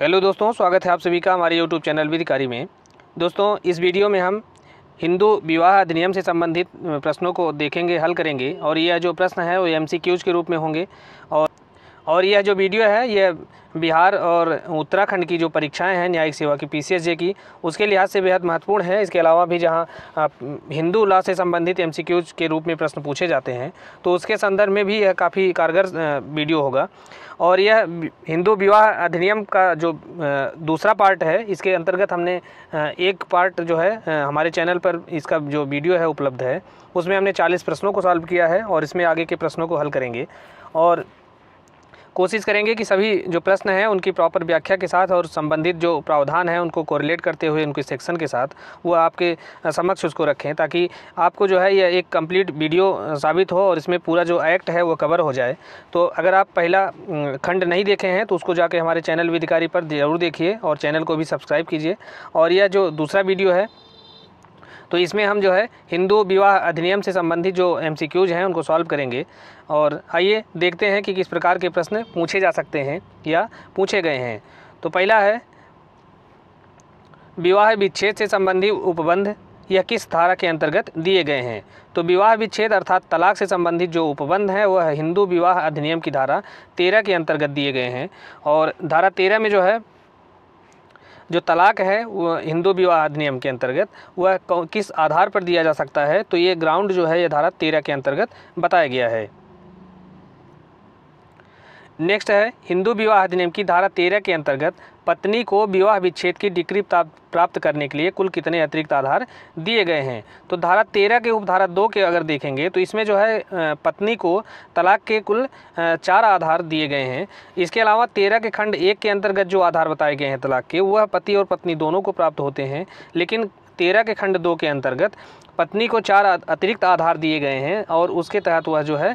hello दोस्तों स्वागत है आप सभी का हमारे यूट्यूब चैनल विधिकारी में दोस्तों इस वीडियो में हम हिंदू विवाह अधिनियम से संबंधित प्रश्नों को देखेंगे हल करेंगे और यह जो प्रश्न है वो एम के रूप में होंगे और और यह जो वीडियो है यह बिहार और उत्तराखंड की जो परीक्षाएं हैं न्यायिक सेवा की पीसीएसजे की उसके लिहाज से बेहद महत्वपूर्ण है इसके अलावा भी जहां हिंदू लॉ से संबंधित एमसीक्यूज के रूप में प्रश्न पूछे जाते हैं तो उसके संदर्भ में भी यह काफ़ी कारगर वीडियो होगा और यह हिंदू विवाह अधिनियम का जो दूसरा पार्ट है इसके अंतर्गत हमने एक पार्ट जो है हमारे चैनल पर इसका जो वीडियो है उपलब्ध है उसमें हमने चालीस प्रश्नों को सॉल्व किया है और इसमें आगे के प्रश्नों को हल करेंगे और कोशिश करेंगे कि सभी जो प्रश्न हैं उनकी प्रॉपर व्याख्या के साथ और संबंधित जो प्रावधान हैं उनको कोरिलेट करते हुए उनके सेक्शन के साथ वो आपके समक्ष उसको रखें ताकि आपको जो है यह एक कंप्लीट वीडियो साबित हो और इसमें पूरा जो एक्ट है वो कवर हो जाए तो अगर आप पहला खंड नहीं देखे हैं तो उसको जाके हमारे चैनल विधिकारी पर ज़रूर देखिए और चैनल को भी सब्सक्राइब कीजिए और यह जो दूसरा वीडियो है तो इसमें हम जो है हिंदू विवाह अधिनियम से संबंधित जो एम हैं उनको सॉल्व करेंगे और आइए देखते हैं कि किस प्रकार के प्रश्न पूछे जा सकते हैं या पूछे गए हैं तो पहला है विवाह विच्छेद से संबंधी उपबंध यह किस धारा के अंतर्गत दिए गए हैं तो विवाह विच्छेद अर्थात तलाक से संबंधित जो उपबंध हैं वह हिंदू विवाह अधिनियम की धारा तेरह के अंतर्गत दिए गए हैं और धारा तेरह में जो है जो तलाक है वो हिंदू विवाह अधिनियम के अंतर्गत वह किस आधार पर दिया जा सकता है तो ये ग्राउंड जो है ये धारा तेरह के अंतर्गत बताया गया है नेक्स्ट है हिंदू विवाह अधिनियम की धारा तेरह के अंतर्गत पत्नी को विवाह विच्छेद की डिग्री प्राप्त करने के लिए कुल कितने अतिरिक्त आधार दिए गए हैं तो धारा तेरह के उपधारा दो के अगर देखेंगे तो इसमें जो है पत्नी को तलाक के कुल चार आधार दिए गए हैं इसके अलावा तेरह के खंड एक के अंतर्गत जो आधार बताए गए हैं तलाक के वह पति और पत्नी दोनों को प्राप्त होते हैं लेकिन तेरह के खंड दो के अंतर्गत पत्नी को चार अतिरिक्त आधार दिए गए हैं और उसके तहत वह जो है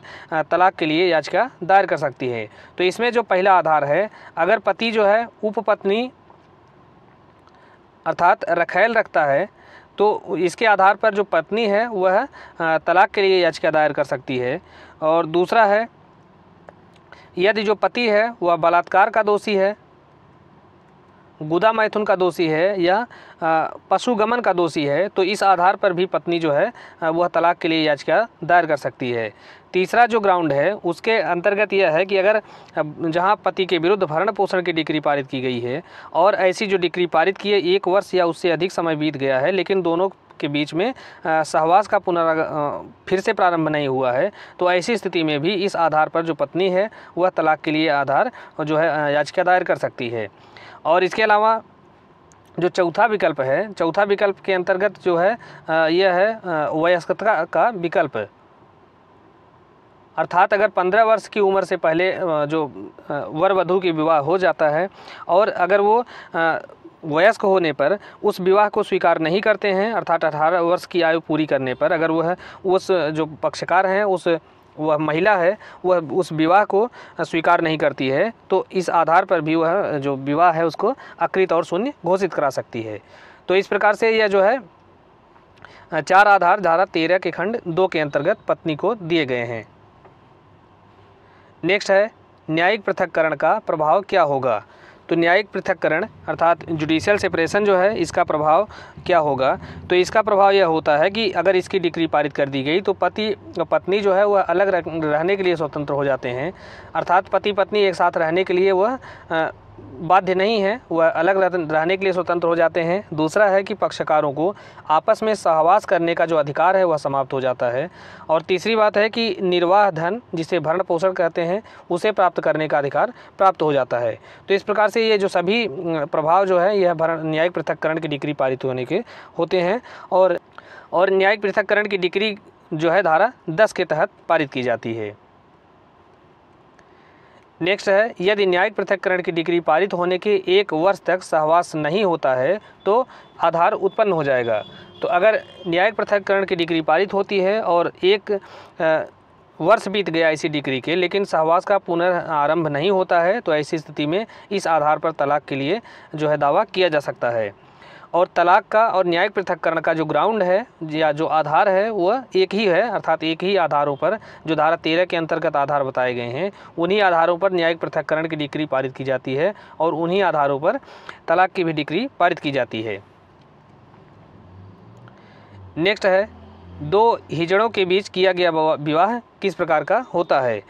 तलाक के लिए याचिका दायर कर सकती है तो इसमें जो पहला आधार है अगर पति जो है उपपत्नी अर्थात रखैल रखता है तो इसके आधार पर जो पत्नी है वह तलाक के लिए याचिका दायर कर सकती है और दूसरा है यदि जो पति है वह बलात्कार का दोषी है गुदा मैथुन का दोषी है या पशुगमन का दोषी है तो इस आधार पर भी पत्नी जो है वह तलाक के लिए याचिका दायर कर सकती है तीसरा जो ग्राउंड है उसके अंतर्गत यह है कि अगर जहां पति के विरुद्ध भरण पोषण की डिग्री पारित की गई है और ऐसी जो डिग्री पारित की है एक वर्ष या उससे अधिक समय बीत गया है लेकिन दोनों के बीच में सहवास का पुनराग फिर से प्रारंभ नहीं हुआ है तो ऐसी स्थिति में भी इस आधार पर जो पत्नी है वह तलाक के लिए आधार जो है याचिका दायर कर सकती है और इसके अलावा जो चौथा विकल्प है चौथा विकल्प के अंतर्गत जो है यह है वयस्कता का विकल्प अर्थात अगर पंद्रह वर्ष की उम्र से पहले जो वर वधु की विवाह हो जाता है और अगर वो वयस्क होने पर उस विवाह को स्वीकार नहीं करते हैं अर्थात अठारह वर्ष की आयु पूरी करने पर अगर वह उस जो पक्षकार हैं उस वह महिला है वह उस विवाह को स्वीकार नहीं करती है तो इस आधार पर भी वह जो विवाह है उसको अकृत और शून्य घोषित करा सकती है तो इस प्रकार से यह जो है चार आधार धारा तेरह के खंड दो के अंतर्गत पत्नी को दिए गए हैं नेक्स्ट है न्यायिक पृथककरण का प्रभाव क्या होगा तो न्यायिक पृथककरण अर्थात जुडिशियल सेपरेशन जो है इसका प्रभाव क्या होगा तो इसका प्रभाव यह होता है कि अगर इसकी डिग्री पारित कर दी गई तो पति पत्नी जो है वह अलग रहने के लिए स्वतंत्र हो जाते हैं अर्थात पति पत्नी एक साथ रहने के लिए वह बाध्य नहीं है वह अलग रहने के लिए स्वतंत्र हो जाते हैं दूसरा है कि पक्षकारों को आपस में सहवास करने का जो अधिकार है वह समाप्त हो जाता है और तीसरी बात है कि निर्वाह धन जिसे भरण पोषण कहते हैं उसे प्राप्त करने का अधिकार प्राप्त हो जाता है तो इस प्रकार से ये जो सभी प्रभाव जो है यह भरण न्यायिक पृथककरण की डिग्री पारित होने के होते हैं और और न्यायिक पृथककरण की डिग्री जो है धारा दस के तहत पारित की जाती है नेक्स्ट है यदि न्यायिक पृथककरण की डिग्री पारित होने के एक वर्ष तक सहवास नहीं होता है तो आधार उत्पन्न हो जाएगा तो अगर न्यायिक पृथककरण की डिग्री पारित होती है और एक वर्ष बीत गया इसी डिग्री के लेकिन सहवास का पुनर्आरंभ नहीं होता है तो ऐसी स्थिति में इस आधार पर तलाक के लिए जो है दावा किया जा सकता है और तलाक का और न्यायिक पृथककरण का जो ग्राउंड है या जो आधार है वह एक ही है अर्थात एक ही आधारों पर जो धारा तेरह के अंतर्गत आधार बताए गए हैं उन्हीं आधारों पर न्यायिक पृथककरण की डिक्री पारित की जाती है और उन्हीं आधारों पर तलाक की भी डिक्री पारित की जाती है नेक्स्ट है दो हिजड़ों के बीच किया गया विवाह किस प्रकार का होता है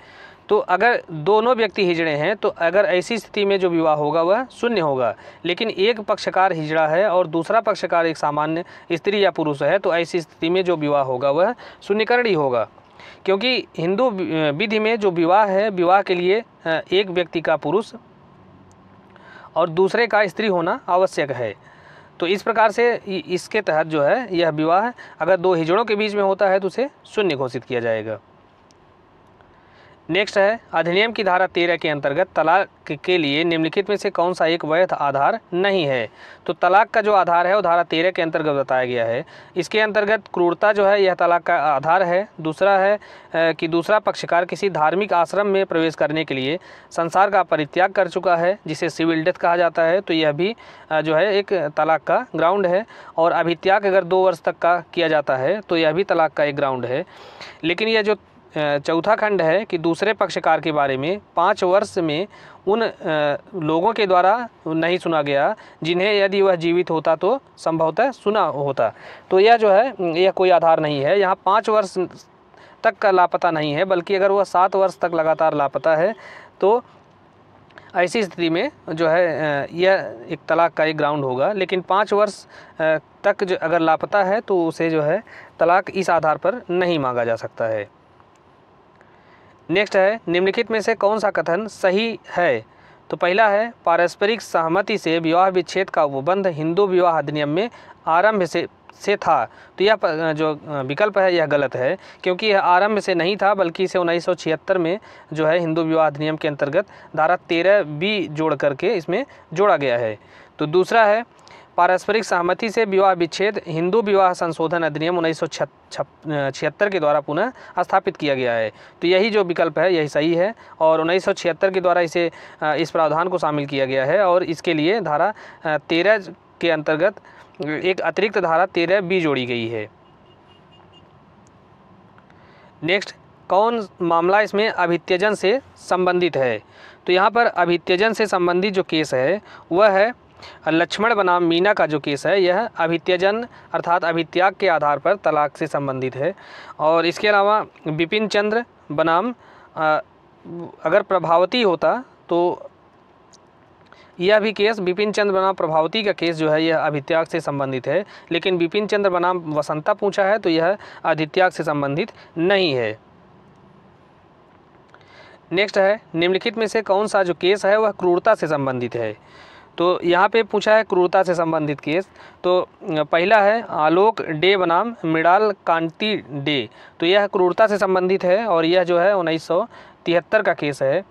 तो अगर दोनों व्यक्ति हिजड़े हैं तो अगर ऐसी स्थिति में जो विवाह होगा वह शून्य होगा लेकिन एक पक्षकार हिजड़ा है और दूसरा पक्षकार एक सामान्य स्त्री या पुरुष है तो ऐसी स्थिति में जो विवाह होगा वह शून्यकरण ही होगा क्योंकि हिंदू विधि में जो विवाह है विवाह के लिए एक व्यक्ति का पुरुष और दूसरे का स्त्री होना आवश्यक है तो इस प्रकार से इसके तहत जो है यह विवाह अगर दो हिजड़ों के बीच में होता है तो उसे शून्य घोषित किया जाएगा नेक्स्ट है अधिनियम की धारा तेरह के अंतर्गत तलाक के लिए निम्नलिखित में से कौन सा एक वैध आधार नहीं है तो तलाक का जो आधार है वो धारा तेरह के अंतर्गत बताया गया है इसके अंतर्गत क्रूरता जो है यह तलाक का आधार है दूसरा है कि दूसरा पक्षकार किसी धार्मिक आश्रम में प्रवेश करने के लिए संसार का परित्याग कर चुका है जिसे सिविल डेथ कहा जाता है तो यह भी जो है एक तलाक का ग्राउंड है और अभित्याग अगर दो वर्ष तक का किया जाता है तो यह भी तलाक का एक ग्राउंड है लेकिन यह जो चौथा खंड है कि दूसरे पक्षकार के बारे में पाँच वर्ष में उन लोगों के द्वारा नहीं सुना गया जिन्हें यदि वह जीवित होता तो संभवतः सुना होता तो यह जो है यह कोई आधार नहीं है यहाँ पाँच वर्ष तक का लापता नहीं है बल्कि अगर वह सात वर्ष तक लगातार लापता है तो ऐसी स्थिति में जो है यह एक तलाक का एक ग्राउंड होगा लेकिन पाँच वर्ष तक जो अगर लापता है तो उसे जो है तलाक इस आधार पर नहीं मांगा जा सकता है नेक्स्ट है निम्नलिखित में से कौन सा कथन सही है तो पहला है पारस्परिक सहमति से विवाह विच्छेद का उपबंध हिंदू विवाह अधिनियम में आरंभ से से था तो यह जो विकल्प है यह गलत है क्योंकि यह आरंभ से नहीं था बल्कि इसे उन्नीस में जो है हिंदू विवाह अधिनियम के अंतर्गत धारा तेरह बी जोड़ करके इसमें जोड़ा गया है तो दूसरा है पारस्परिक सहमति से विवाह विच्छेद हिंदू विवाह संशोधन अधिनियम उन्नीस छिहत्तर के द्वारा पुनः स्थापित किया गया है तो यही जो विकल्प है यही सही है और उन्नीस के द्वारा इसे इस प्रावधान को शामिल किया गया है और इसके लिए धारा तेरह के अंतर्गत एक अतिरिक्त धारा तेरह बी जोड़ी गई है नेक्स्ट कौन मामला इसमें अभित्यजन से संबंधित है तो यहाँ पर अभित्यजन से संबंधित जो केस है वह है लक्ष्मण बनाम मीना का जो केस है यह अभित्यजन अर्थात अभित्याग के आधार पर तलाक से संबंधित है और इसके अलावा बिपिन चंद्र बनाम अगर प्रभावती होता तो यह भी केस बिपिन चंद्र बनाम प्रभावती का केस जो है यह अभित्याग से संबंधित है लेकिन बिपिन चंद्र बनाम वसंता पूछा है तो यह अधित्याग से संबंधित नहीं है नेक्स्ट है निम्नलिखित में से कौन सा जो केस है वह क्रूरता से संबंधित है तो यहाँ पे पूछा है क्रूरता से संबंधित केस तो पहला है आलोक डे बनाम मिडाल कांति डे तो यह क्रूरता से संबंधित है और यह जो है उन्नीस का केस है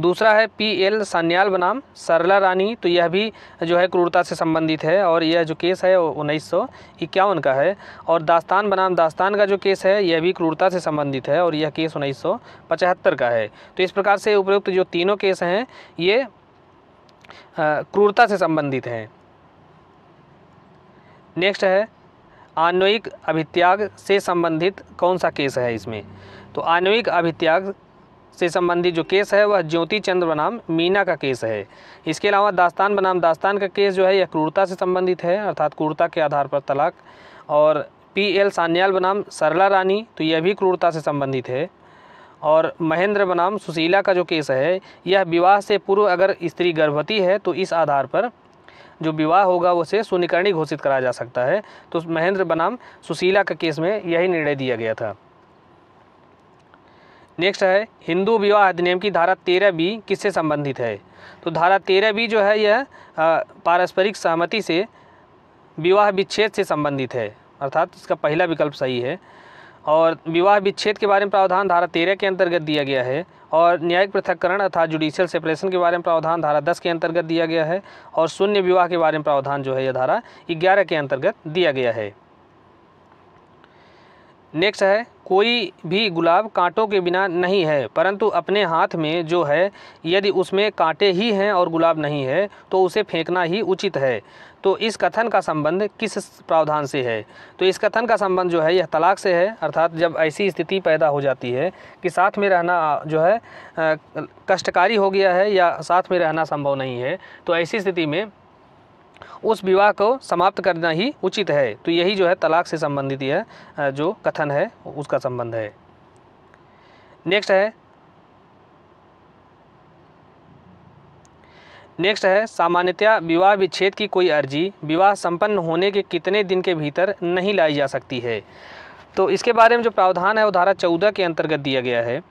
दूसरा है पी एल सान्याल बनाम सरला रानी तो यह भी जो है क्रूरता से संबंधित है और यह जो केस है उन्नीस सौ इक्यावन का है और दास्तान बनाम दास्तान का जो केस है यह भी क्रूरता से संबंधित है और यह केस उन्नीस सौ पचहत्तर का है तो इस प्रकार से उपयुक्त जो तीनों केस हैं ये क्रूरता से संबंधित हैं नेक्स्ट है आणविक अभित्याग से संबंधित कौन सा केस है इसमें तो आणविक अभित्याग से संबंधित जो केस है वह ज्योति चंद्र बनाम मीना का केस है इसके अलावा दास्तान बनाम दास्तान का केस जो है यह क्रूरता से संबंधित है अर्थात क्रूरता के आधार पर तलाक और पी एल सान्याल बनाम सरला रानी तो यह भी क्रूरता से संबंधित है और महेंद्र बनाम सुशीला का जो केस है यह विवाह से पूर्व अगर स्त्री गर्भवती है तो इस आधार पर जो विवाह होगा उसे सुनिकरणी घोषित कराया जा सकता है तो महेंद्र बनाम सुशीला का केस में यही निर्णय दिया गया था नेक्स्ट है हिंदू विवाह अधिनियम की धारा तेरह बी किससे संबंधित है तो धारा तेरह बी जो है यह पारस्परिक सहमति से विवाह विच्छेद से संबंधित है अर्थात इसका पहला विकल्प सही है और विवाह विच्छेद के बारे में प्रावधान धारा तेरह के अंतर्गत दिया गया है और न्यायिक पृथककरण अर्थात जुडिशियल सेपरेशन के बारे में प्रावधान धारा दस के अंतर्गत दिया गया है और शून्य विवाह के बारे में प्रावधान जो है यह धारा ग्यारह के अंतर्गत दिया गया है नेक्स्ट है कोई भी गुलाब कांटों के बिना नहीं है परंतु अपने हाथ में जो है यदि उसमें कांटे ही हैं और गुलाब नहीं है तो उसे फेंकना ही उचित है तो इस कथन का संबंध किस प्रावधान से है तो इस कथन का संबंध जो है यह तलाक से है अर्थात जब ऐसी स्थिति पैदा हो जाती है कि साथ में रहना जो है कष्टकारी हो गया है या साथ में रहना संभव नहीं है तो ऐसी स्थिति में उस विवाह को समाप्त करना ही उचित है तो यही जो है तलाक से संबंधित यह जो कथन है उसका संबंध है नेक्स्ट है नेक्स्ट है सामान्यतया विवाह विच्छेद की कोई अर्जी विवाह संपन्न होने के कितने दिन के भीतर नहीं लाई जा सकती है तो इसके बारे में जो प्रावधान है वो धारा चौदह के अंतर्गत दिया गया है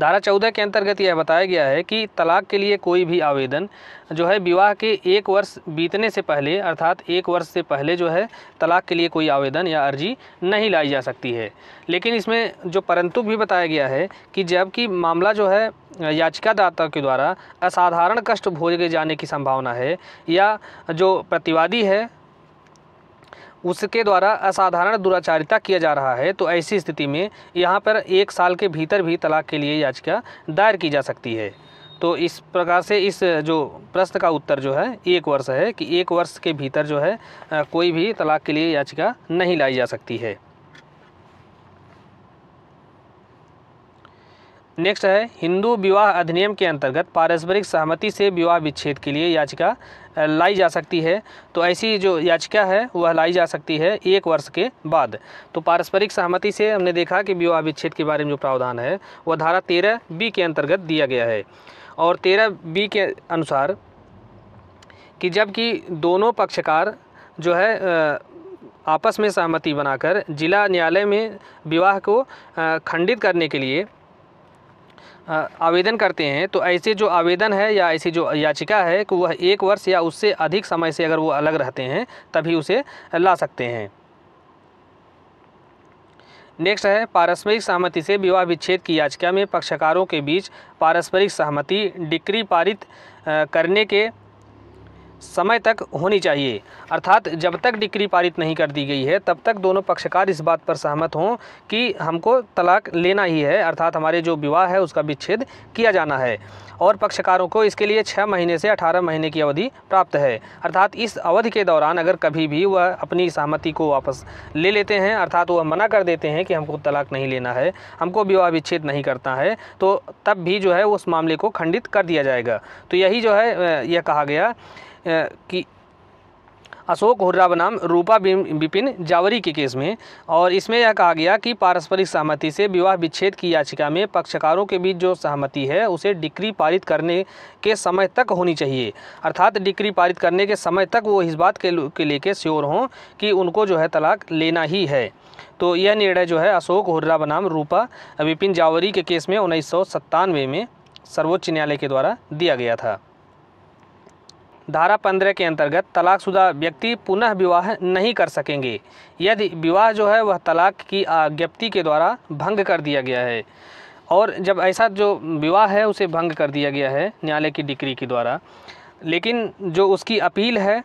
धारा चौदह के अंतर्गत यह बताया गया है कि तलाक के लिए कोई भी आवेदन जो है विवाह के एक वर्ष बीतने से पहले अर्थात एक वर्ष से पहले जो है तलाक के लिए कोई आवेदन या अर्जी नहीं लाई जा सकती है लेकिन इसमें जो परंतु भी बताया गया है कि जबकि मामला जो है याचिकादाता के द्वारा असाधारण कष्ट भोगे जाने की संभावना है या जो प्रतिवादी है उसके द्वारा असाधारण दुराचारिता किया जा रहा है तो ऐसी स्थिति में यहाँ पर एक साल के भीतर भी तलाक के लिए याचिका दायर की जा सकती है तो इस प्रकार से इस जो प्रश्न का उत्तर जो है एक वर्ष है कि एक वर्ष के भीतर जो है कोई भी तलाक के लिए याचिका नहीं लाई जा सकती है नेक्स्ट है हिंदू विवाह अधिनियम के अंतर्गत पारस्परिक सहमति से विवाह विच्छेद के लिए याचिका लाई जा सकती है तो ऐसी जो याचिका है वह लाई जा सकती है एक वर्ष के बाद तो पारस्परिक सहमति से हमने देखा कि विवाह विच्छेद के बारे में जो प्रावधान है वह धारा तेरह बी के अंतर्गत दिया गया है और तेरह बी के अनुसार कि जबकि दोनों पक्षकार जो है आपस में सहमति बनाकर जिला न्यायालय में विवाह को खंडित करने के लिए हाँ, आवेदन करते हैं तो ऐसे जो आवेदन है या ऐसी जो याचिका है कि वह एक वर्ष या उससे अधिक समय से अगर वो अलग रहते हैं तभी उसे ला सकते हैं नेक्स्ट है पारस्परिक सहमति से विवाह विच्छेद की याचिका में पक्षकारों के बीच पारस्परिक सहमति डिक्री पारित करने के समय तक होनी चाहिए अर्थात जब तक डिक्री पारित नहीं कर दी गई है तब तक दोनों पक्षकार इस बात पर सहमत हों कि हमको तलाक लेना ही है अर्थात हमारे जो विवाह है उसका विच्छेद किया जाना है और पक्षकारों को इसके लिए छः महीने से अठारह महीने की अवधि प्राप्त है अर्थात इस अवधि के दौरान अगर कभी भी वह अपनी सहमति को वापस ले लेते हैं अर्थात वह मना कर देते हैं कि हमको तलाक नहीं लेना है हमको विवाह विच्छेद नहीं करना है तो तब भी जो है उस मामले को खंडित कर दिया जाएगा तो यही जो है यह कहा गया की अशोक हुर्रा बनाम रूपा बिपिन जावरी के केस में और इसमें यह कहा गया कि पारस्परिक सहमति से विवाह विच्छेद की याचिका में पक्षकारों के बीच जो सहमति है उसे डिक्री पारित करने के समय तक होनी चाहिए अर्थात डिक्री पारित करने के समय तक वो इस बात के, के लेके श्योर हों कि उनको जो है तलाक लेना ही है तो यह निर्णय जो है अशोक हुर्रा बनाम रूपा विपिन जावरी के केस में उन्नीस में सर्वोच्च न्यायालय के द्वारा दिया गया था धारा पंद्रह के अंतर्गत तलाकशुदा व्यक्ति पुनः विवाह नहीं कर सकेंगे यदि विवाह जो है वह तलाक की आज्ञप्ति के द्वारा भंग कर दिया गया है और जब ऐसा जो विवाह है उसे भंग कर दिया गया है न्यायालय की डिक्री के द्वारा लेकिन जो उसकी अपील है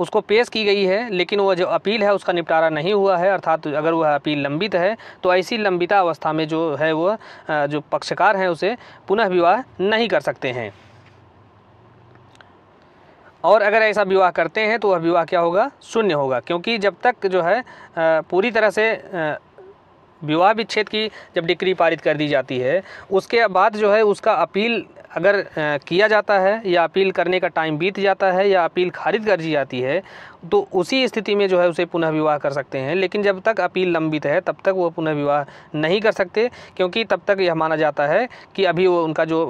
उसको पेश की गई है लेकिन वह जो अपील है उसका निपटारा नहीं हुआ है अर्थात अगर वह अपील लंबित है तो ऐसी लंबिता अवस्था में जो है वह जो पक्षकार हैं उसे पुनः विवाह नहीं कर सकते हैं और अगर ऐसा विवाह करते हैं तो वह विवाह क्या होगा शून्य होगा क्योंकि जब तक जो है पूरी तरह से विवाह विच्छेद की जब डिक्री पारित कर दी जाती है उसके बाद जो है उसका अपील अगर किया जाता है या अपील करने का टाइम बीत जाता है या अपील खारिज कर दी जाती है तो उसी स्थिति में जो है उसे पुनः विवाह कर सकते हैं लेकिन जब तक अपील लंबित है तब तक वो पुनः विवाह नहीं कर सकते क्योंकि तब तक यह माना जाता है कि अभी वो उनका जो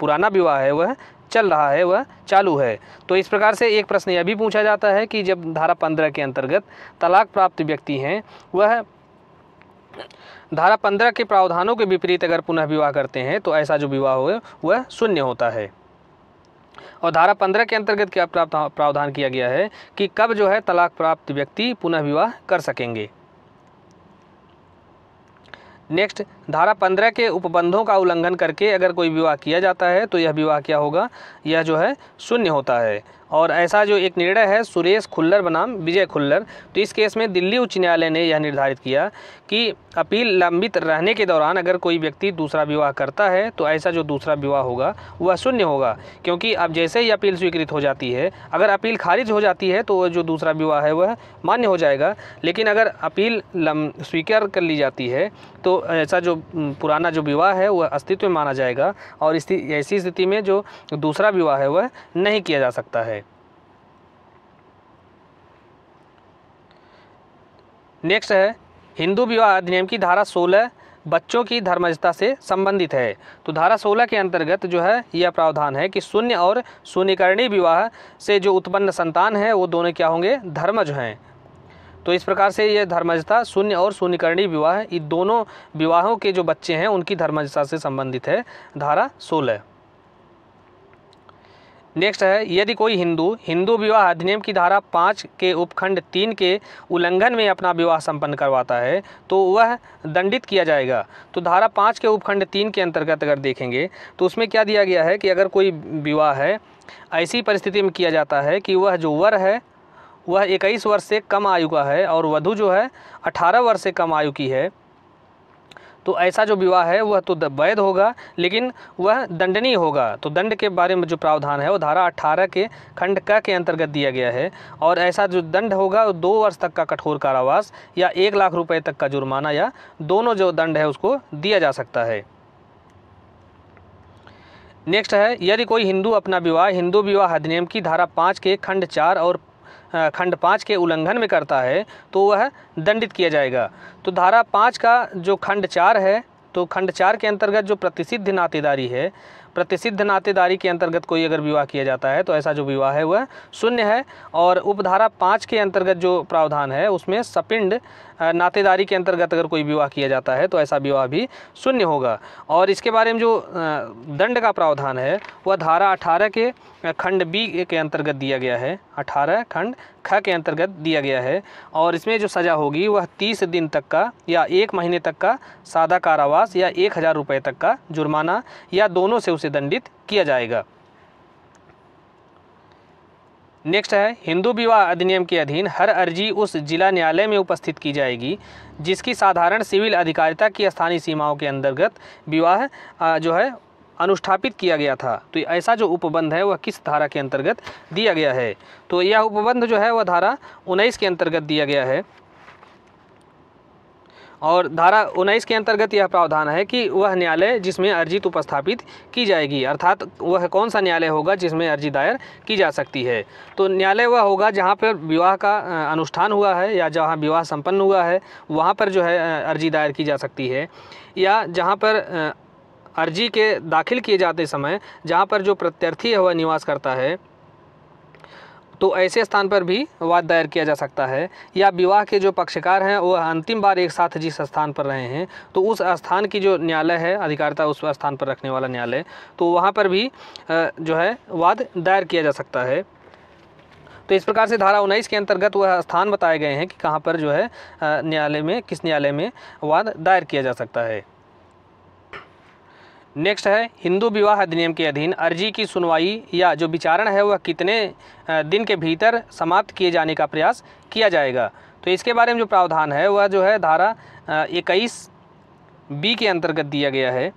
पुराना विवाह है वह चल रहा है वह चालू है तो इस प्रकार से एक प्रश्न यह भी पूछा जाता है कि जब धारा पंद्रह के अंतर्गत तलाक प्राप्त व्यक्ति हैं वह धारा पंद्रह के प्रावधानों के विपरीत अगर पुनः विवाह करते हैं तो ऐसा जो विवाह हो वह शून्य होता है और धारा पंद्रह के अंतर्गत क्या प्राप्त हाँ, प्रावधान किया गया है कि कब जो है तलाक प्राप्त व्यक्ति पुनः विवाह कर सकेंगे नेक्स्ट धारा पंद्रह के उपबंधों का उल्लंघन करके अगर कोई विवाह किया जाता है तो यह विवाह क्या होगा यह जो है शून्य होता है और ऐसा जो एक निर्णय है सुरेश खुल्लर बनाम विजय खुल्लर तो इस केस में दिल्ली उच्च न्यायालय ने यह निर्धारित किया कि अपील लंबित रहने के दौरान अगर कोई व्यक्ति दूसरा विवाह करता है तो ऐसा जो दूसरा विवाह होगा वह शून्य होगा क्योंकि अब जैसे ही अपील स्वीकृत हो जाती है अगर अपील खारिज हो जाती है तो जो दूसरा विवाह है वह मान्य हो जाएगा लेकिन अगर अपील स्वीकार कर ली जाती है तो ऐसा जो पुराना जो विवाह है वह अस्तित्व में माना जाएगा और ऐसी स्थिति में जो दूसरा विवाह है वह नहीं किया जा सकता है नेक्स्ट है हिंदू विवाह अधिनियम की धारा सोलह बच्चों की धर्मजता से संबंधित है तो धारा 16 के अंतर्गत जो है यह प्रावधान है कि शून्य और शून्यकरणीय विवाह से जो उत्पन्न संतान है वो दोनों क्या होंगे धर्मज हैं तो इस प्रकार से ये धर्मजता शून्य और शून्यकर्णी विवाह ये दोनों विवाहों के जो बच्चे हैं उनकी धर्मजता से संबंधित है धारा सोलह नेक्स्ट है यदि कोई हिंदू हिंदू विवाह अधिनियम की धारा पाँच के उपखंड तीन के उल्लंघन में अपना विवाह संपन्न करवाता है तो वह दंडित किया जाएगा तो धारा पाँच के उपखंड तीन के अंतर्गत अगर देखेंगे तो उसमें क्या दिया गया है कि अगर कोई विवाह है ऐसी परिस्थिति में किया जाता है कि वह जो वर है वह इक्कीस वर्ष से कम आयु का है और वधु जो है अठारह वर्ष से कम आयु की है तो ऐसा जो विवाह है वह तो वैध होगा लेकिन वह दंडनीय होगा तो दंड के बारे में जो प्रावधान है वो धारा अट्ठारह के खंड क के अंतर्गत दिया गया है और ऐसा जो दंड होगा वो दो वर्ष तक का कठोर कारावास या एक लाख रुपए तक का जुर्माना या दोनों जो दंड है उसको दिया जा सकता है नेक्स्ट है यदि कोई हिंदू अपना विवाह हिंदू विवाह अधिनियम की धारा पाँच के खंड चार और खंड पाँच के उल्लंघन में करता है तो वह दंडित किया जाएगा तो धारा पाँच का जो खंड चार है तो खंड चार के अंतर्गत जो प्रतिसिद्ध नातेदारी है प्रतिसिद्ध नातेदारी के अंतर्गत कोई अगर विवाह किया जाता है तो ऐसा जो विवाह है वह शून्य है और उपधारा पाँच के अंतर्गत जो प्रावधान है उसमें सपिंड नातेदारी के अंतर्गत अगर कोई विवाह किया जाता है तो ऐसा विवाह भी शून्य होगा और इसके बारे में जो दंड का प्रावधान है वह धारा अठारह के खंड बी के अंतर्गत दिया गया है अठारह खंड ख के अंतर्गत दिया गया है और इसमें जो सज़ा होगी वह तीस दिन तक का या एक महीने तक का सादा कारावास या एक हज़ार रुपये तक का जुर्माना या दोनों से उसे दंडित किया जाएगा नेक्स्ट है हिंदू विवाह अधिनियम के अधीन हर अर्जी उस जिला न्यायालय में उपस्थित की जाएगी जिसकी साधारण सिविल अधिकारिता की स्थानीय सीमाओं के अंतर्गत विवाह जो है अनुष्ठापित किया गया था तो ऐसा जो उपबंध है वह किस धारा के अंतर्गत दिया गया है तो यह उपबंध जो है वह धारा उन्नीस के अंतर्गत दिया गया है और धारा उन्नीस के अंतर्गत यह प्रावधान है कि वह न्यायालय जिसमें अर्जी उपस्थापित की जाएगी अर्थात वह कौन सा न्यायालय होगा जिसमें अर्जी दायर की जा सकती है तो न्यायालय वह होगा जहाँ पर विवाह का अनुष्ठान हुआ है या जहाँ विवाह संपन्न हुआ है वहाँ पर जो है अर्जी दायर की जा सकती है या जहाँ पर अर्जी के दाखिल किए जाते समय जहाँ पर जो प्रत्यर्थी है वह निवास करता है तो ऐसे स्थान पर भी वाद दायर किया जा सकता है या विवाह के जो पक्षकार हैं वह अंतिम बार एक साथ जिस स्थान पर रहे हैं तो उस स्थान की जो न्यायालय है अधिकारिता उस स्थान पर रखने वाला न्यायालय तो वहाँ पर भी जो है वाद दायर किया जा सकता है तो इस प्रकार से धारा उन्नीस के अंतर्गत वह स्थान बताए गए हैं कि कहाँ पर जो है न्यायालय में किस न्यायालय में वाद दायर किया जा सकता है नेक्स्ट है हिंदू विवाह अधिनियम के अधीन अर्जी की सुनवाई या जो विचारण है वह कितने दिन के भीतर समाप्त किए जाने का प्रयास किया जाएगा तो इसके बारे में जो प्रावधान है वह जो है धारा इक्कीस बी के अंतर्गत दिया गया है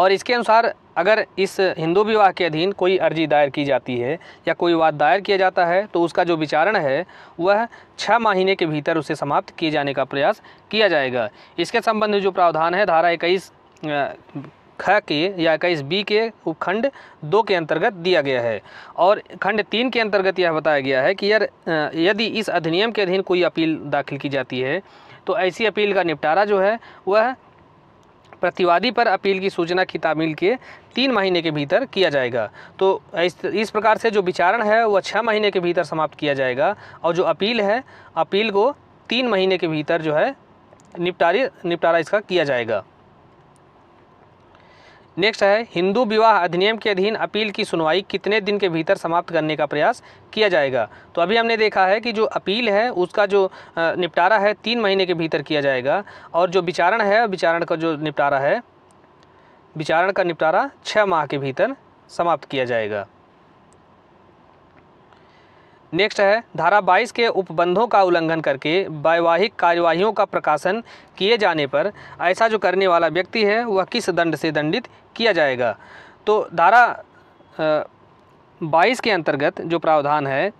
और इसके अनुसार अगर इस हिंदू विवाह के अधीन कोई अर्जी दायर की जाती है या कोई वाद दायर किया जाता है तो उसका जो विचारण है वह छः महीने के भीतर उसे समाप्त किए जाने का प्रयास किया जाएगा इसके संबंध में जो प्रावधान है धारा इक्कीस ख के या इक्कीस बी के उपखंड दो के अंतर्गत दिया गया है और खंड तीन के अंतर्गत यह बताया गया है कि यार यदि इस अधिनियम के अधीन कोई अपील दाखिल की जाती है तो ऐसी अपील का निपटारा जो है वह प्रतिवादी पर अपील की सूचना की तामील के तीन महीने के भीतर किया जाएगा तो इस इस प्रकार से जो विचारण है वह छः महीने के भीतर समाप्त किया जाएगा और जो अपील है अपील को तीन महीने के भीतर जो है निपटारी निपटारा इसका किया जाएगा नेक्स्ट है हिंदू विवाह अधिनियम के अधीन अपील की सुनवाई कितने दिन के भीतर समाप्त करने का प्रयास किया जाएगा तो अभी हमने देखा है कि जो अपील है उसका जो निपटारा है तीन महीने के भीतर किया जाएगा और जो विचारण है विचारण का जो निपटारा है विचारण का निपटारा छः माह के भीतर समाप्त किया जाएगा नेक्स्ट है धारा 22 के उपबंधों का उल्लंघन करके वैवाहिक कार्यवाही का प्रकाशन किए जाने पर ऐसा जो करने वाला व्यक्ति है वह किस दंड से दंडित किया जाएगा तो धारा बाईस के अंतर्गत जो प्रावधान है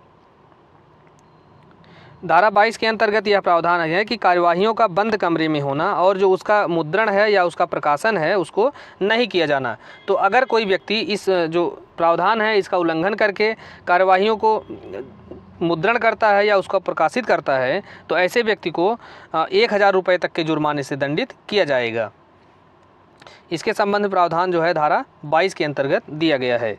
धारा बाईस के अंतर्गत यह प्रावधान है कि कार्यवाहियों का बंद कमरे में होना और जो उसका मुद्रण है या उसका प्रकाशन है उसको नहीं किया जाना तो अगर कोई व्यक्ति इस जो प्रावधान है इसका उल्लंघन करके कार्यवाहियों को मुद्रण करता है या उसको प्रकाशित करता है तो ऐसे व्यक्ति को एक हज़ार रुपये तक के जुर्माने से दंडित किया जाएगा इसके संबंध प्रावधान जो है धारा 22 के अंतर्गत दिया गया है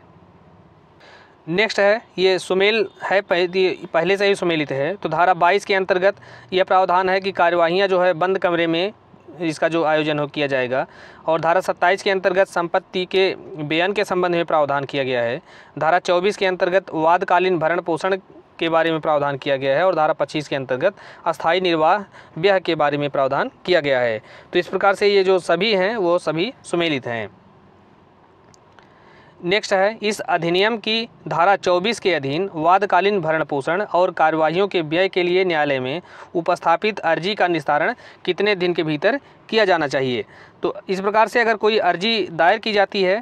नेक्स्ट है ये सुमेल है पहले से ही सुमेलित है तो धारा बाईस के अंतर्गत यह प्रावधान है कि कार्यवाहियाँ जो है बंद कमरे में इसका जो आयोजन हो किया जाएगा और धारा 27 के अंतर्गत संपत्ति के बयान के संबंध में प्रावधान किया गया है धारा 24 के अंतर्गत वादकालीन भरण पोषण के बारे में प्रावधान किया गया है और धारा पच्चीस के अंतर्गत अस्थायी निर्वाह व्यय के बारे में प्रावधान किया गया है तो इस प्रकार से ये जो सभी हैं वो सभी सुमेलित हैं नेक्स्ट है इस अधिनियम की धारा 24 के अधीन वादकालीन भरण पोषण और कार्यवाहियों के व्यय के लिए न्यायालय में उपस्थापित अर्जी का निस्तारण कितने दिन के भीतर किया जाना चाहिए तो इस प्रकार से अगर कोई अर्जी दायर की जाती है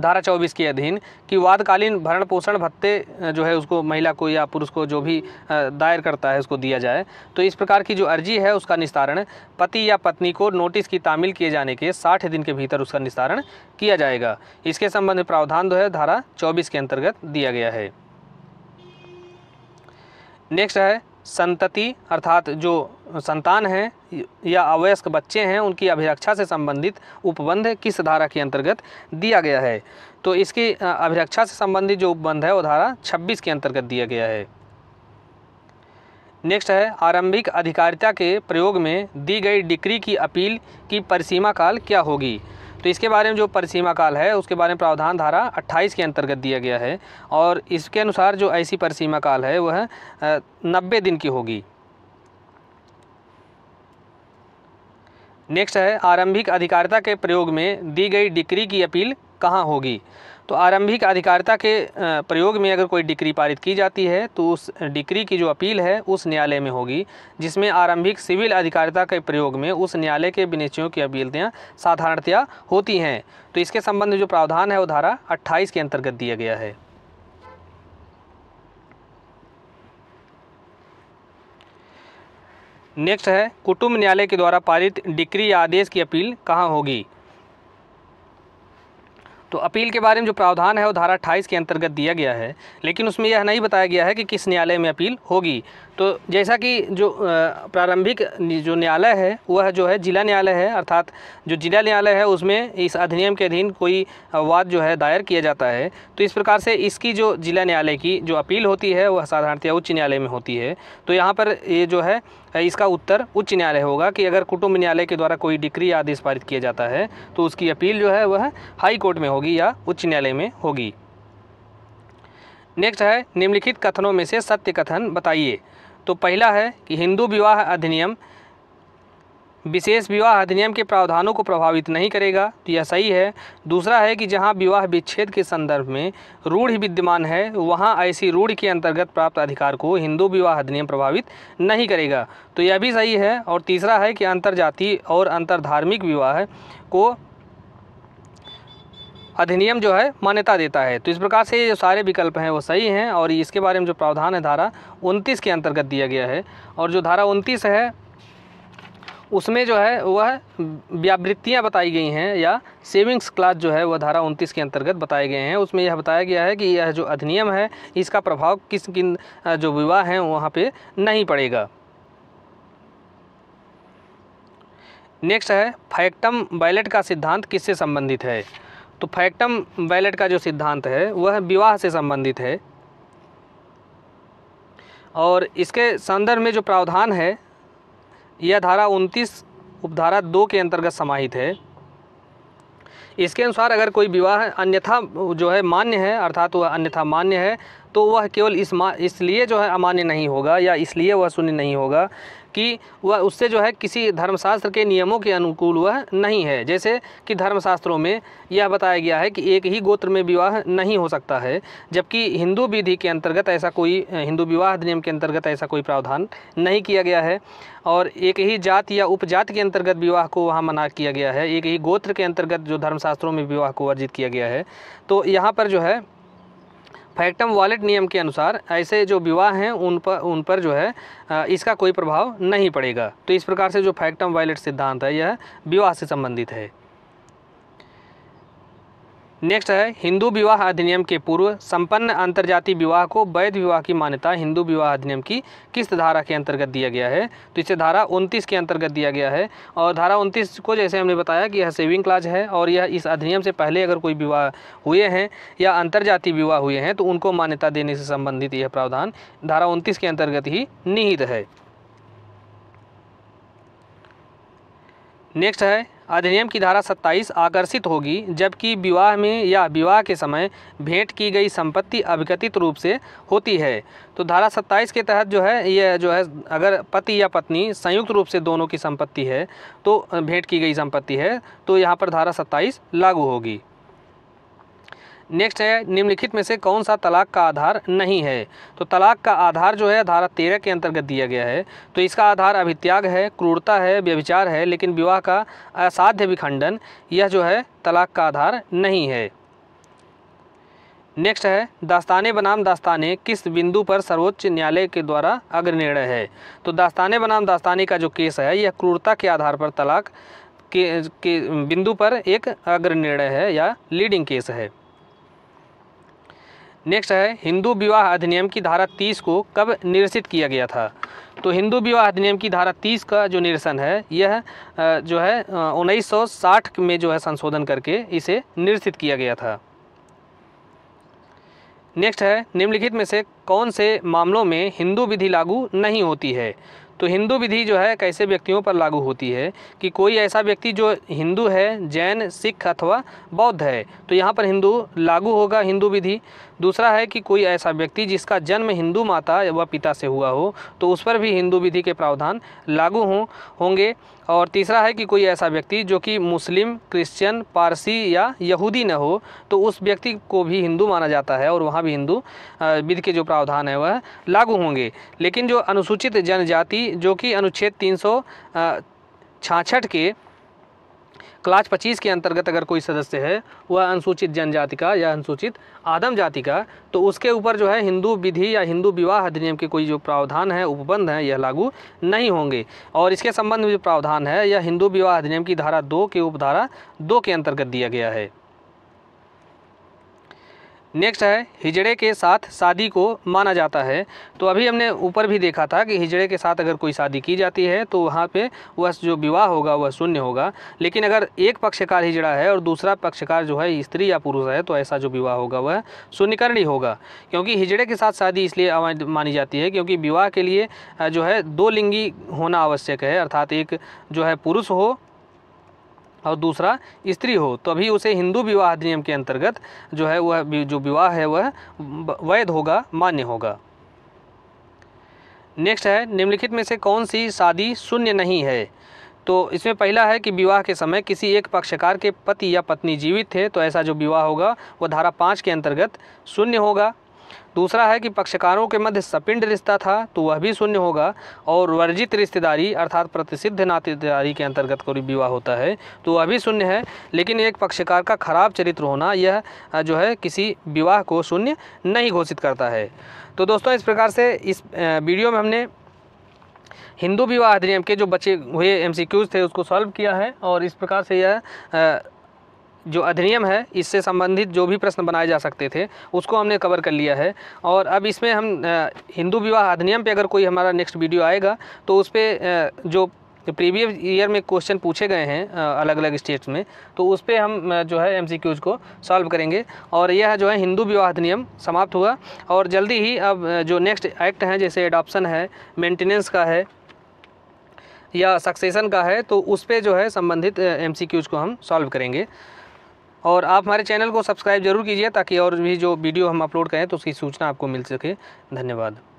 धारा चौबीस के अधीन कि वादकालीन भरण पोषण भत्ते जो है उसको महिला को या पुरुष को जो भी दायर करता है उसको दिया जाए तो इस प्रकार की जो अर्जी है उसका निस्तारण पति या पत्नी को नोटिस की तामील किए जाने के साठ दिन के भीतर उसका निस्तारण किया जाएगा इसके संबंध में प्रावधान जो है धारा चौबीस के अंतर्गत दिया गया है नेक्स्ट है संतति अर्थात जो संतान हैं या अवयस्क बच्चे हैं उनकी अभिरक्षा से संबंधित उपबंध किस धारा के अंतर्गत दिया गया है तो इसकी अभिरक्षा से संबंधित जो उपबंध है वो धारा 26 के अंतर्गत दिया गया है नेक्स्ट है आरंभिक अधिकारिता के प्रयोग में दी गई डिक्री की अपील की परिसीमा काल क्या होगी तो इसके बारे में जो परिसीमा काल है उसके बारे में प्रावधान धारा 28 के अंतर्गत दिया गया है और इसके अनुसार जो ऐसी परिसीमा काल है वह नब्बे दिन की होगी नेक्स्ट है आरंभिक अधिकारिता के प्रयोग में दी गई डिक्री की अपील कहाँ होगी तो आरंभिक अधिकारिता के प्रयोग में अगर कोई डिक्री पारित की जाती है तो उस डिक्री की जो अपील है उस न्यायालय में होगी जिसमें आरंभिक सिविल अधिकारिता के प्रयोग में उस न्यायालय के विनिश्चयों की अपीलियाँ साधारणतया होती हैं तो इसके संबंध में जो प्रावधान है वो धारा अट्ठाईस के अंतर्गत दिया गया है नेक्स्ट है कुटुंब न्यायालय के द्वारा पारित डिक्री या आदेश की अपील कहाँ होगी तो अपील के बारे में जो प्रावधान है वो धारा अट्ठाईस के अंतर्गत दिया गया है लेकिन उसमें यह नहीं बताया गया है कि किस न्यायालय में अपील होगी तो जैसा कि जो प्रारंभिक जो न्यायालय है वह जो है जिला न्यायालय है अर्थात जो जिला न्यायालय है उसमें इस अधिनियम के अधीन कोई वाद जो है दायर किया जाता है तो इस प्रकार से इसकी जो जिला न्यायालय की जो अपील होती है वह साधारणतः उच्च न्यायालय में होती है तो यहाँ पर ये जो है इसका उत्तर उच्च न्यायालय होगा कि अगर कुटुंब न्यायालय के द्वारा कोई डिक्री आदेश पारित किया जाता है तो उसकी अपील जो है वह हाई कोर्ट में होगी या उच्च न्यायालय में होगी नेक्स्ट है निम्नलिखित कथनों में से सत्य कथन बताइए तो पहला है कि हिंदू विवाह अधिनियम विशेष विवाह अधिनियम के प्रावधानों को प्रभावित नहीं करेगा तो यह सही है दूसरा है कि जहां विवाह विच्छेद के संदर्भ में रूढ़ विद्यमान है वहां ऐसी रूढ़ के अंतर्गत प्राप्त अधिकार को हिंदू विवाह अधिनियम प्रभावित नहीं करेगा तो यह भी सही है और तीसरा है कि अंतर्जातीय और धार्मिक विवाह को अधिनियम जो है मान्यता देता है तो इस प्रकार से ये जो सारे विकल्प हैं वो सही हैं और इसके बारे में जो प्रावधान है धारा उनतीस के अंतर्गत दिया गया है और जो धारा उनतीस है उसमें जो है वह व्यावृत्तियाँ बताई गई हैं या सेविंग्स क्लास जो है वह धारा उनतीस के अंतर्गत बताए गए हैं उसमें यह बताया गया है कि यह जो अधिनियम है इसका प्रभाव किस किन जो विवाह हैं वहाँ पर नहीं पड़ेगा नेक्स्ट है फैक्टम बैलेट का सिद्धांत किससे संबंधित है तो फैक्टम बैलेट का जो सिद्धांत है वह विवाह से संबंधित है और इसके संदर्भ में जो प्रावधान है यह धारा 29 उपधारा 2 के अंतर्गत समाहित है इसके अनुसार अगर कोई विवाह अन्यथा जो है मान्य है अर्थात वह अन्यथा मान्य है तो वह केवल इस मा इसलिए जो है अमान्य नहीं होगा या इसलिए वह शून्य नहीं होगा कि वह उससे जो है किसी धर्मशास्त्र के नियमों के अनुकूल वह नहीं है जैसे कि धर्मशास्त्रों में यह बताया गया है कि एक ही गोत्र में विवाह नहीं हो सकता है जबकि हिंदू विधि के अंतर्गत ऐसा कोई हिंदू विवाह अधिनियम के अंतर्गत ऐसा कोई प्रावधान नहीं किया गया है और एक ही जात या उपजात के अंतर्गत विवाह को वहाँ मना किया गया है एक ही गोत्र के अंतर्गत जो धर्मशास्त्रों में विवाह को वर्जित किया गया है तो यहाँ पर जो है फैक्टम वॉलेट नियम के अनुसार ऐसे जो विवाह हैं उन पर उन पर जो है इसका कोई प्रभाव नहीं पड़ेगा तो इस प्रकार से जो फैक्टम वॉलेट सिद्धांत है यह विवाह से संबंधित है नेक्स्ट है हिंदू विवाह अधिनियम के पूर्व संपन्न अंतर्जातीय विवाह को वैध विवाह की मान्यता हिंदू विवाह अधिनियम की किस धारा के अंतर्गत दिया गया है तो इसे धारा 29 के अंतर्गत दिया गया है और धारा 29 को जैसे हमने बताया कि यह सेविंग क्लाज है और यह इस अधिनियम से पहले अगर कोई विवाह हुए हैं या अंतर्जातीय विवाह हुए हैं तो उनको मान्यता देने से संबंधित यह प्रावधान धारा उनतीस के अंतर्गत ही निहित है नेक्स्ट है अधिनियम की धारा 27 आकर्षित होगी जबकि विवाह में या विवाह के समय भेंट की गई संपत्ति अभिकथित रूप से होती है तो धारा 27 के तहत जो है यह जो है अगर पति या पत्नी संयुक्त रूप से दोनों की संपत्ति है तो भेंट की गई संपत्ति है तो यहाँ पर धारा 27 लागू होगी नेक्स्ट है निम्नलिखित में से कौन सा तलाक का आधार नहीं है तो तलाक का आधार जो है धारा तेरह के अंतर्गत दिया गया है तो इसका आधार अभित्याग है क्रूरता है व्यभिचार है लेकिन विवाह का असाध्य विखंडन यह जो है तलाक का आधार नहीं है नेक्स्ट है दास्ताने बनाम दास्ताने किस बिंदु पर सर्वोच्च न्यायालय के द्वारा अग्र निर्णय है तो दास्ताने बनाम दास्ताने का जो केस है यह क्रूरता के आधार पर तलाक के, के बिंदु पर एक अग्र निर्णय है या लीडिंग केस है नेक्स्ट है हिंदू विवाह अधिनियम की धारा 30 को कब निरसित किया गया था तो हिंदू विवाह अधिनियम की धारा 30 का जो निरसन है यह जो है 1960 में जो है संशोधन करके इसे निरसित किया गया था नेक्स्ट है निम्नलिखित में से कौन से मामलों में हिंदू विधि लागू नहीं होती है तो हिंदू विधि जो है कैसे व्यक्तियों पर लागू होती है कि कोई ऐसा व्यक्ति जो हिंदू है जैन सिख अथवा बौद्ध है तो यहाँ पर हिंदू लागू होगा हिंदू विधि दूसरा है कि कोई ऐसा व्यक्ति जिसका जन्म हिंदू माता व पिता से हुआ हो तो उस पर भी हिंदू विधि के प्रावधान लागू हों होंगे और तीसरा है कि कोई ऐसा व्यक्ति जो कि मुस्लिम क्रिश्चियन पारसी या यहूदी न हो तो उस व्यक्ति को भी हिंदू माना जाता है और वहाँ भी हिंदू विधि के जो प्रावधान है वह लागू होंगे लेकिन जो अनुसूचित जनजाति जो कि अनुच्छेद तीन सौ छाछठ के क्लास पच्चीस के अंतर्गत अगर कोई सदस्य है वह अनुसूचित जनजाति का या अनुसूचित आदम जाति का तो उसके ऊपर जो है हिंदू विधि या हिंदू विवाह अधिनियम के कोई जो प्रावधान है उपबंध हैं यह लागू नहीं होंगे और इसके संबंध में जो प्रावधान है यह हिंदू विवाह अधिनियम की धारा दो के उपधारा दो के अंतर्गत दिया गया है नेक्स्ट है हिजड़े के साथ शादी को माना जाता है तो अभी हमने ऊपर भी देखा था कि हिजड़े के साथ अगर कोई शादी की जाती है तो वहाँ पे वह जो विवाह होगा वह शून्य होगा लेकिन अगर एक पक्षकार हिजड़ा है और दूसरा पक्षकार जो है स्त्री या पुरुष है तो ऐसा जो विवाह होगा वह शून्यकर्णी होगा क्योंकि हिजड़े के साथ शादी इसलिए मानी जाती है क्योंकि विवाह के लिए जो है दो लिंगी होना आवश्यक है अर्थात एक जो है पुरुष हो और दूसरा स्त्री हो तभी तो अभी उसे हिंदू विवाह अधिनियम के अंतर्गत जो है वह जो विवाह है वह वैध होगा मान्य होगा नेक्स्ट है निम्नलिखित में से कौन सी शादी शून्य नहीं है तो इसमें पहला है कि विवाह के समय किसी एक पक्षकार के पति या पत्नी जीवित थे तो ऐसा जो विवाह होगा वह धारा पाँच के अंतर्गत शून्य होगा दूसरा है कि पक्षकारों के मध्य सपिंड रिश्ता था तो वह भी शून्य होगा और वर्जित रिश्तेदारी अर्थात प्रतिसिद्ध नातेदारी के अंतर्गत कोई विवाह होता है तो वह भी शून्य है लेकिन एक पक्षकार का खराब चरित्र होना यह जो है किसी विवाह को शून्य नहीं घोषित करता है तो दोस्तों इस प्रकार से इस वीडियो में हमने हिंदू विवाह अधिनियम के जो बचे हुए एम थे उसको सॉल्व किया है और इस प्रकार से यह जो अधिनियम है इससे संबंधित जो भी प्रश्न बनाए जा सकते थे उसको हमने कवर कर लिया है और अब इसमें हम हिंदू विवाह अधिनियम पे अगर कोई हमारा नेक्स्ट वीडियो आएगा तो उस पर जो प्रीवियस ईयर में क्वेश्चन पूछे गए हैं अलग अलग स्टेट्स में तो उस पर हम जो है एम को सॉल्व करेंगे और यह जो है हिंदू विवाह अधिनियम समाप्त हुआ और जल्दी ही अब जो नेक्स्ट एक्ट हैं जैसे एडॉप्शन है मेंटेनेंस का है या सक्सेसन का है तो उस पर जो है संबंधित एम को हम सॉल्व करेंगे और आप हमारे चैनल को सब्सक्राइब जरूर कीजिए ताकि और भी जो वीडियो हम अपलोड करें तो उसकी सूचना आपको मिल सके धन्यवाद